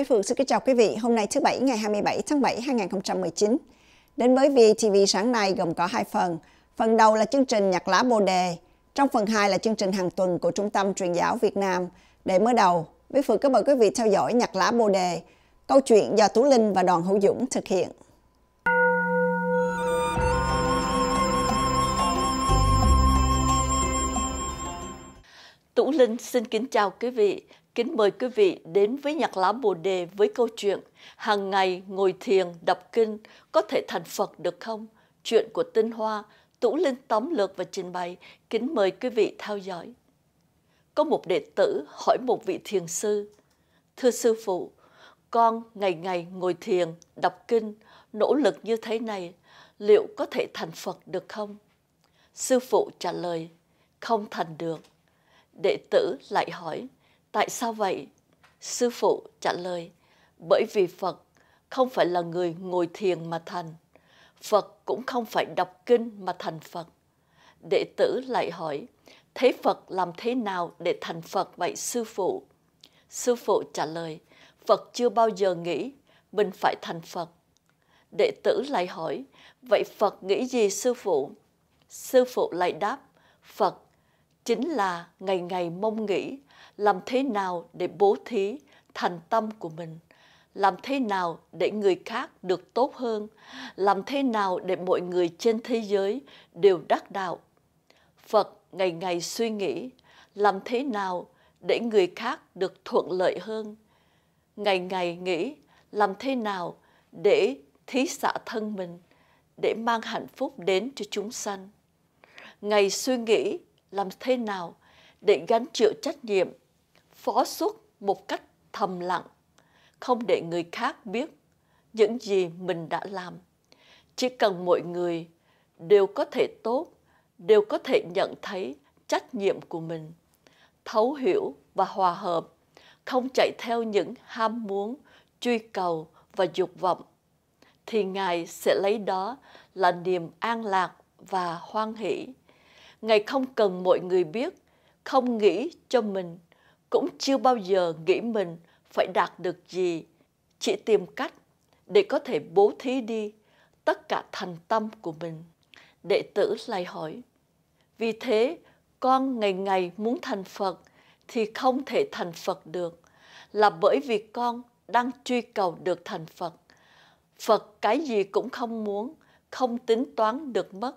Bích Phương xin kính chào quý vị. Hôm nay thứ Bảy ngày 27 tháng 7 2019. Đến với VTV sáng nay gồm có hai phần. Phần đầu là chương trình Nhạc lá Bồ Đề. Trong phần 2 là chương trình hàng tuần của Trung tâm Truyền giáo Việt Nam. Để mở đầu, Bích Phương cảm ơn quý vị theo dõi Nhạc lá Bồ Đề, câu chuyện do Tú Linh và đoàn Hữu Dũng thực hiện. Tú Linh xin kính chào quý vị. Kính mời quý vị đến với Nhạc Lá Bồ Đề với câu chuyện Hàng ngày ngồi thiền, đọc kinh, có thể thành Phật được không? Chuyện của Tinh Hoa, Tủ Linh tóm lược và trình bày. Kính mời quý vị theo dõi. Có một đệ tử hỏi một vị thiền sư, Thưa sư phụ, con ngày ngày ngồi thiền, đọc kinh, nỗ lực như thế này, liệu có thể thành Phật được không? Sư phụ trả lời, không thành được. Đệ tử lại hỏi, Tại sao vậy? Sư phụ trả lời, bởi vì Phật không phải là người ngồi thiền mà thành. Phật cũng không phải đọc kinh mà thành Phật. Đệ tử lại hỏi, thế Phật làm thế nào để thành Phật vậy sư phụ? Sư phụ trả lời, Phật chưa bao giờ nghĩ mình phải thành Phật. Đệ tử lại hỏi, vậy Phật nghĩ gì sư phụ? Sư phụ lại đáp, Phật chính là ngày ngày mong nghĩ làm thế nào để bố thí thành tâm của mình làm thế nào để người khác được tốt hơn làm thế nào để mọi người trên thế giới đều đắc đạo phật ngày ngày suy nghĩ làm thế nào để người khác được thuận lợi hơn ngày ngày nghĩ làm thế nào để thí xả thân mình để mang hạnh phúc đến cho chúng sanh ngày suy nghĩ làm thế nào để gánh chịu trách nhiệm, phó suốt một cách thầm lặng, không để người khác biết những gì mình đã làm. Chỉ cần mọi người đều có thể tốt, đều có thể nhận thấy trách nhiệm của mình, thấu hiểu và hòa hợp, không chạy theo những ham muốn, truy cầu và dục vọng, thì Ngài sẽ lấy đó là niềm an lạc và hoan hỷ Ngài không cần mọi người biết, không nghĩ cho mình, cũng chưa bao giờ nghĩ mình phải đạt được gì. Chỉ tìm cách để có thể bố thí đi tất cả thành tâm của mình. Đệ tử lại hỏi, vì thế con ngày ngày muốn thành Phật thì không thể thành Phật được là bởi vì con đang truy cầu được thành Phật. Phật cái gì cũng không muốn, không tính toán được mất.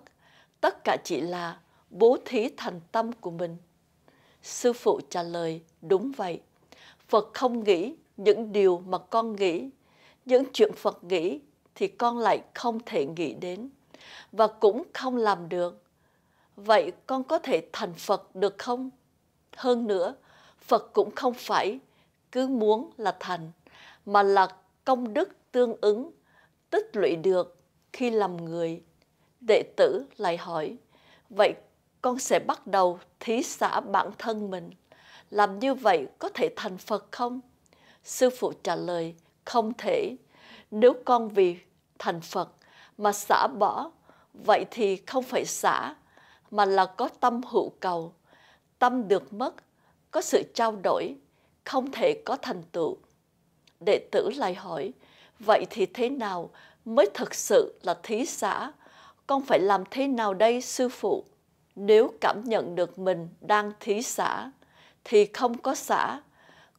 Tất cả chỉ là bố thí thành tâm của mình? Sư phụ trả lời, đúng vậy. Phật không nghĩ những điều mà con nghĩ, những chuyện Phật nghĩ thì con lại không thể nghĩ đến và cũng không làm được. Vậy con có thể thành Phật được không? Hơn nữa, Phật cũng không phải cứ muốn là thành mà là công đức tương ứng tích lũy được khi làm người. Đệ tử lại hỏi, vậy con sẽ bắt đầu thí xã bản thân mình. Làm như vậy có thể thành Phật không? Sư phụ trả lời, không thể. Nếu con vì thành Phật mà xả bỏ, vậy thì không phải xả, mà là có tâm hữu cầu. Tâm được mất, có sự trao đổi, không thể có thành tựu. Đệ tử lại hỏi, vậy thì thế nào mới thực sự là thí xã? Con phải làm thế nào đây sư phụ? nếu cảm nhận được mình đang thí xã thì không có xã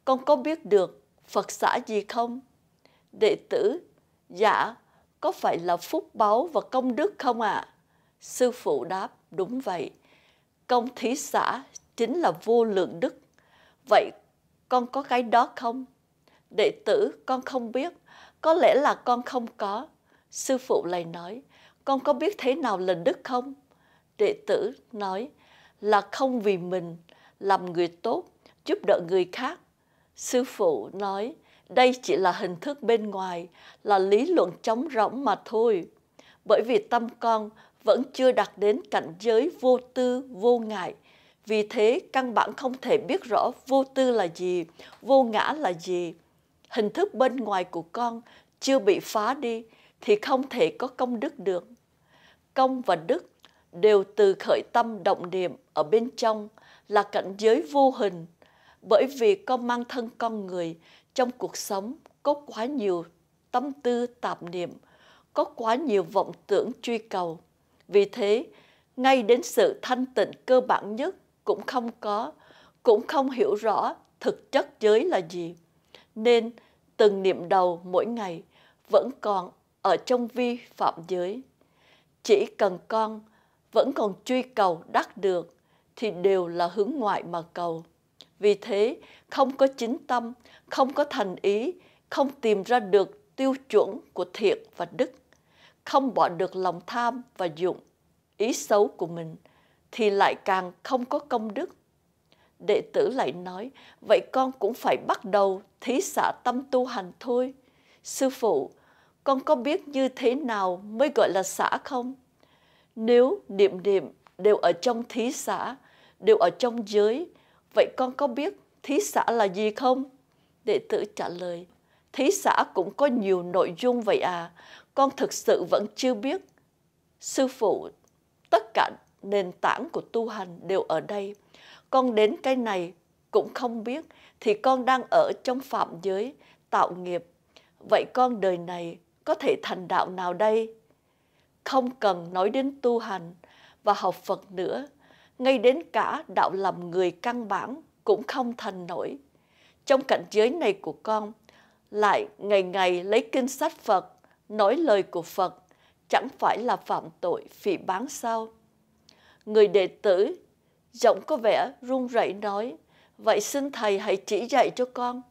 con có biết được phật xã gì không đệ tử dạ có phải là phúc báu và công đức không ạ à? sư phụ đáp đúng vậy công thí xã chính là vô lượng đức vậy con có cái đó không đệ tử con không biết có lẽ là con không có sư phụ lại nói con có biết thế nào là đức không đệ tử nói là không vì mình làm người tốt, giúp đỡ người khác. Sư phụ nói đây chỉ là hình thức bên ngoài, là lý luận trống rỗng mà thôi. Bởi vì tâm con vẫn chưa đạt đến cảnh giới vô tư, vô ngại. Vì thế căn bản không thể biết rõ vô tư là gì, vô ngã là gì. Hình thức bên ngoài của con chưa bị phá đi thì không thể có công đức được. Công và đức đều từ khởi tâm động niệm ở bên trong là cảnh giới vô hình bởi vì con mang thân con người trong cuộc sống có quá nhiều tâm tư tạp niệm có quá nhiều vọng tưởng truy cầu vì thế ngay đến sự thanh tịnh cơ bản nhất cũng không có cũng không hiểu rõ thực chất giới là gì nên từng niệm đầu mỗi ngày vẫn còn ở trong vi phạm giới chỉ cần con vẫn còn truy cầu đắc được thì đều là hướng ngoại mà cầu. Vì thế, không có chính tâm, không có thành ý, không tìm ra được tiêu chuẩn của thiện và đức, không bỏ được lòng tham và dụng, ý xấu của mình, thì lại càng không có công đức. Đệ tử lại nói, vậy con cũng phải bắt đầu thí xả tâm tu hành thôi. Sư phụ, con có biết như thế nào mới gọi là xả không? nếu niệm niệm đều ở trong thí xã, đều ở trong giới, vậy con có biết thí xã là gì không? Đệ tử trả lời, thí xã cũng có nhiều nội dung vậy à, con thực sự vẫn chưa biết. Sư phụ, tất cả nền tảng của tu hành đều ở đây. Con đến cái này cũng không biết thì con đang ở trong phạm giới tạo nghiệp. Vậy con đời này có thể thành đạo nào đây? không cần nói đến tu hành và học Phật nữa, ngay đến cả đạo làm người căn bản cũng không thành nổi. Trong cảnh giới này của con, lại ngày ngày lấy kinh sách Phật, nói lời của Phật, chẳng phải là phạm tội phỉ bán sao? Người đệ tử, giọng có vẻ run rẩy nói, vậy xin thầy hãy chỉ dạy cho con.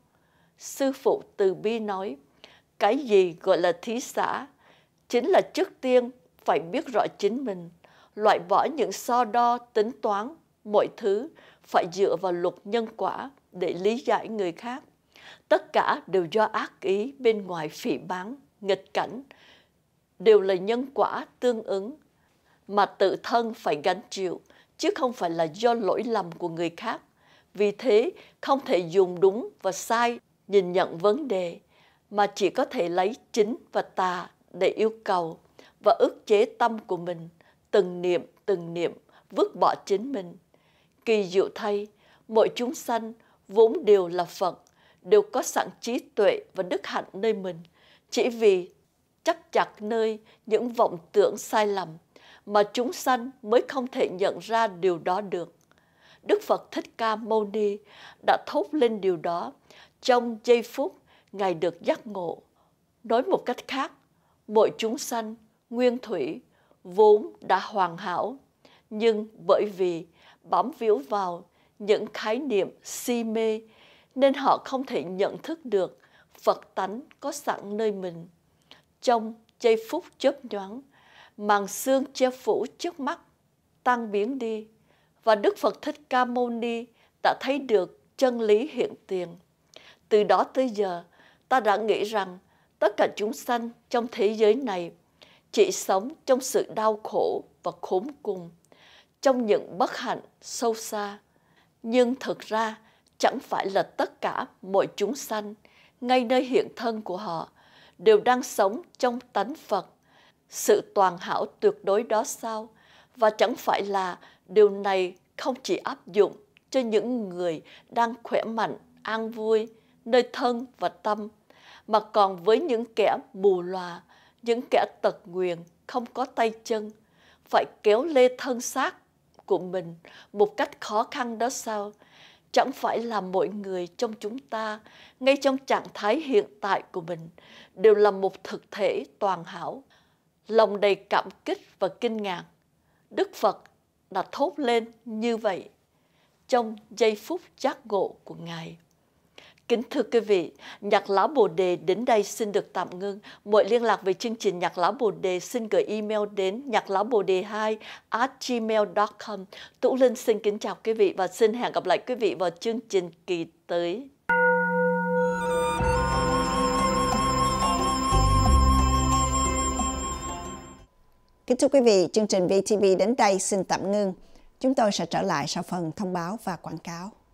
Sư phụ từ bi nói, cái gì gọi là thí xã? Chính là trước tiên phải biết rõ chính mình, loại bỏ những so đo, tính toán, mọi thứ phải dựa vào luật nhân quả để lý giải người khác. Tất cả đều do ác ý bên ngoài phỉ báng, nghịch cảnh, đều là nhân quả tương ứng mà tự thân phải gánh chịu chứ không phải là do lỗi lầm của người khác. Vì thế, không thể dùng đúng và sai nhìn nhận vấn đề mà chỉ có thể lấy chính và tà để yêu cầu và ức chế tâm của mình, từng niệm từng niệm vứt bỏ chính mình. Kỳ diệu thay, mọi chúng sanh vốn đều là Phật, đều có sẵn trí tuệ và đức hạnh nơi mình, chỉ vì chắc chặt nơi những vọng tưởng sai lầm mà chúng sanh mới không thể nhận ra điều đó được. Đức Phật Thích Ca Mâu Ni đã thốt lên điều đó trong giây phút Ngài được giác ngộ. Nói một cách khác, mọi chúng sanh nguyên thủy vốn đã hoàn hảo, nhưng bởi vì bám víu vào những khái niệm si mê nên họ không thể nhận thức được Phật tánh có sẵn nơi mình. Trong giây phút chớp nhoáng, màn xương che phủ trước mắt tan biến đi và Đức Phật Thích Ca Mâu Ni đã thấy được chân lý hiện tiền. Từ đó tới giờ, ta đã nghĩ rằng tất cả chúng sanh trong thế giới này Chị sống trong sự đau khổ và khốn cùng, trong những bất hạnh sâu xa. Nhưng thực ra chẳng phải là tất cả mọi chúng sanh, ngay nơi hiện thân của họ, đều đang sống trong tánh Phật. Sự toàn hảo tuyệt đối đó sao? Và chẳng phải là điều này không chỉ áp dụng cho những người đang khỏe mạnh, an vui, nơi thân và tâm, mà còn với những kẻ mù lòa, những kẻ tật nguyền không có tay chân phải kéo lê thân xác của mình một cách khó khăn đó sao? Chẳng phải là mọi người trong chúng ta, ngay trong trạng thái hiện tại của mình, đều là một thực thể toàn hảo. Lòng đầy cảm kích và kinh ngạc, Đức Phật đã thốt lên như vậy trong giây phút giác ngộ của Ngài. Kính thưa quý vị, Nhạc lá Bồ Đề đến đây xin được tạm ngưng. Mọi liên lạc về chương trình Nhạc lá Bồ Đề xin gửi email đến nhạc 2 gmail.com. Tụ Linh xin kính chào quý vị và xin hẹn gặp lại quý vị vào chương trình kỳ tới. Kính thưa quý vị, chương trình VTV đến đây xin tạm ngưng. Chúng tôi sẽ trở lại sau phần thông báo và quảng cáo.